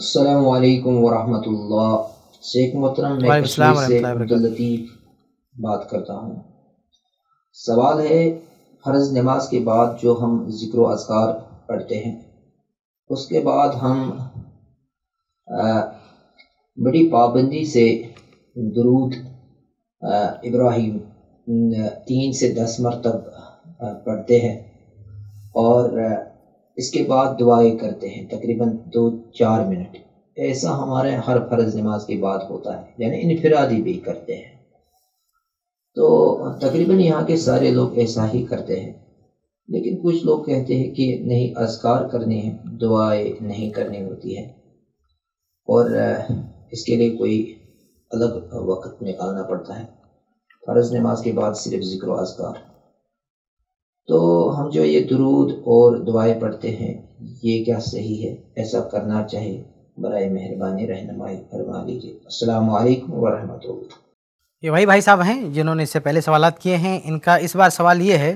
अस्सलाम वालेकुम शेख मोहतरम मैं बात करता हूँ सवाल है फ़र्ज नमाज के बाद जो हम ज़िक्र अजकार पढ़ते हैं उसके बाद हम आ, बड़ी पाबंदी से दरूद इब्राहिम तीन से दस तक पढ़ते हैं और इसके बाद दुआएं करते हैं तकरीबन दो चार मिनट ऐसा हमारे हर फर्ज नमाज के बाद होता है यानी इनफरादी भी करते हैं तो तकरीबन यहाँ के सारे लोग ऐसा ही करते हैं लेकिन कुछ लोग कहते हैं कि नहीं असकार करने हैं दुआएं नहीं करनी होती है और इसके लिए कोई अलग वक्त निकालना पड़ता है फ़र्ज नमाज के बाद सिर्फ जिक्र असकार तो हम जो ये दरूद और दुआएं पढ़ते हैं ये क्या सही है ऐसा करना चाहिए बर मेहरबानी रहनमाई फरमा दीजिए असल वरहमल ये वही भाई साहब हैं जिन्होंने इससे पहले सवाल किए हैं इनका इस बार सवाल ये है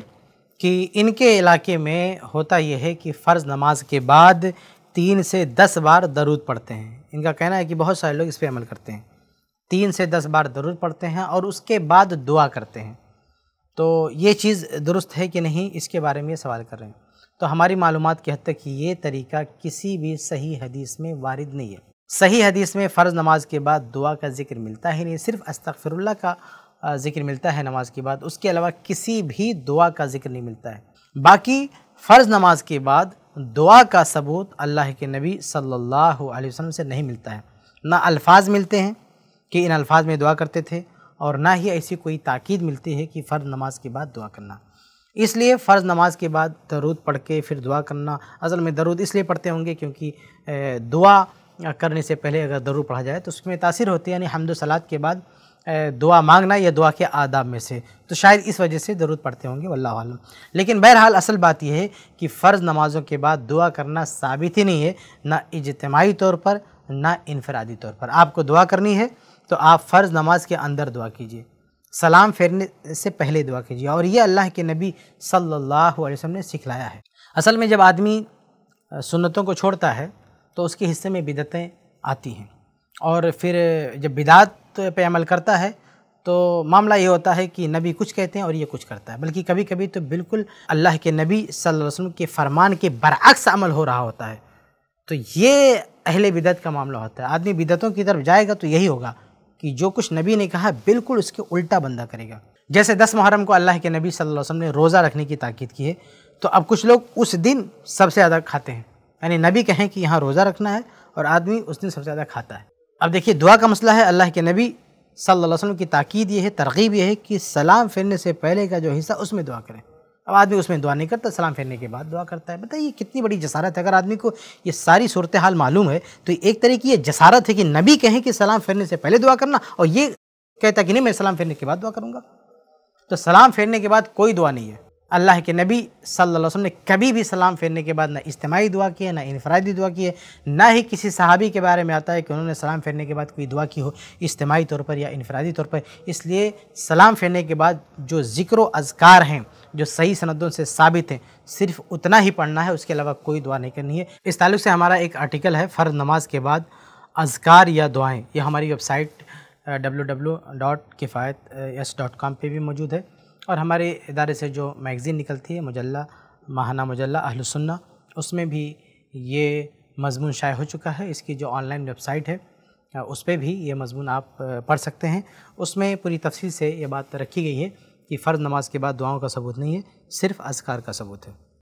कि इनके इलाके में होता यह है कि फ़र्ज़ नमाज के बाद तीन से दस बार दरूद पढ़ते हैं इनका कहना है कि बहुत सारे लोग इस पर अमल करते हैं तीन से दस बार दरूद पढ़ते हैं और उसके बाद दुआ करते हैं तो ये चीज़ दुरुस्त है कि नहीं इसके बारे में ये सवाल कर रहे हैं तो हमारी मालूम की हद तक ये तरीका किसी भी सही हदीस में वारद नहीं है सही हदीस में फ़र्ज़ नमाज के बाद दुआ का जिक्र मिलता ही नहीं सिर्फ अस्तफ़िरुल्ला का जिक्र मिलता है नमाज के बाद उसके अलावा किसी भी दुआ का जिक्र नहीं मिलता है बाकी फ़र्ज़ नमाज के बाद दुआ का सबूत अल्लाह के नबी सल्लल्लाहु अलैहि वसल्लम से नहीं मिलता है ना अल्फाज मिलते हैं कि इन अल्फाज में दुआ करते थे और ना ही ऐसी कोई ताकीद मिलती है कि फ़र्ज नमाज के बाद दुआ करना इसलिए फ़र्ज़ नमाज के बाद दरूद पढ़ के फिर दुआ करना असल में दरूद इसलिए पढ़ते होंगे क्योंकि दुआ करने से पहले अगर दरूद पढ़ा जाए तो उसमें तासीर होती है यानी हमद सलात के बाद दुआ मांगना या दुआ के आदाब में से तो शायद इस वजह से दरूद पढ़ते होंगे वल्लम लेकिन बहरहाल असल बात यह है कि फ़र्ज़ नमाज़ों के बाद दुआ करना साबित ही नहीं है ना इजतमाही तौर पर ना इनफरादी तौर पर आपको दुआ करनी है तो आप फ़र्ज़ नमाज के अंदर दुआ कीजिए सलाम फेरने से पहले दुआ कीजिए और ये अल्लाह के नबी सल्लल्लाहु अलैहि वसल्लम ने सिखलाया है असल में जब आदमी सुन्नतों को छोड़ता है तो उसके हिस्से में बिदतें आती हैं और फिर जब बिदात पे अमल करता है तो मामला ये होता है कि नबी कुछ कहते हैं और ये कुछ करता है बल्कि कभी कभी तो बिल्कुल अल्लाह के नबी सल्लल्लाहु अलैहि वसल्लम के फरमान के बरअक्स अमल हो रहा होता है तो ये अहले बिदत का मामला होता है आदमी बिदतों की तरफ जाएगा तो यही होगा कि जो कुछ नबी ने कहा बिल्कुल उसके उल्टा बंदा करेगा जैसे दस मुहर्रम को अल्लाह के नबी सल्लल्लाहु अलैहि वसल्लम ने रोज़ा रखने की ताकीद की है तो अब कुछ लोग उस दिन सबसे ज़्यादा खाते हैं यानी नबी कहें कि यहाँ रोज़ा रखना है और आदमी उस दिन सबसे ज़्यादा खाता है अब देखिए दुआ का मसला है अल्लाह के नबी सल्लल्लाहु अलैहि वसल्लम की ताकीद ये है तरगीब ये है कि सलाम फिरने से पहले का जो हिस्सा उसमें दुआ करें अब आदमी उसमें दुआ नहीं करता सलाम फेरने के बाद दुआ करता है बताइए कितनी बड़ी जसारत है अगर आदमी को ये सारी सूरत हाल मालूम है तो एक तरह की ये जसारत है कि नबी कहें कि सलाम फेरने से पहले दुआ करना और ये कहता कि नहीं मैं सलाम फेरने के बाद दुआ करूँगा तो सलाम फेरने के बाद कोई दुआ नहीं है अल्लाह के नबी सल्लल्लाहु अलैहि वसल्लम ने कभी भी सलाम फेरने के बाद ना इज्तमाही दुआ की है ना इनफरादी दुआ की है ना ही किसी सहाबी के बारे में आता है कि उन्होंने सलाम फेरने के बाद कोई दुआ की हो इज्तमाही तौर पर या इनफरादी तौर पर इसलिए सलाम फेरने के बाद जो ज़िक्र अजकार हैं जो सही सनदों से साबित हैं सिर्फ उतना ही पढ़ना है उसके अलावा कोई दुआ नहीं करनी है इस ताल्लुक से हमारा एक आर्टिकल है फ़र्ज नमाज के बाद अजकार या दुआएँ यह हमारी website W W dot Kifayat S dot com पर भी मौजूद है और हमारे इदारे से जो मैगज़ीन निकलती है मुजल्ला माहाना मुजल्ला अहलसन्ना उसमें भी ये मजमून शाये हो चुका है इसकी जो ऑनलाइन वेबसाइट है उस पर भी ये मजमून आप पढ़ सकते हैं उसमें पूरी तफसील से ये बात रखी गई है कि फ़र्ज़ नमाज के बाद दुआओं का सबूत नहीं है सिर्फ़ अजकार का सबूत है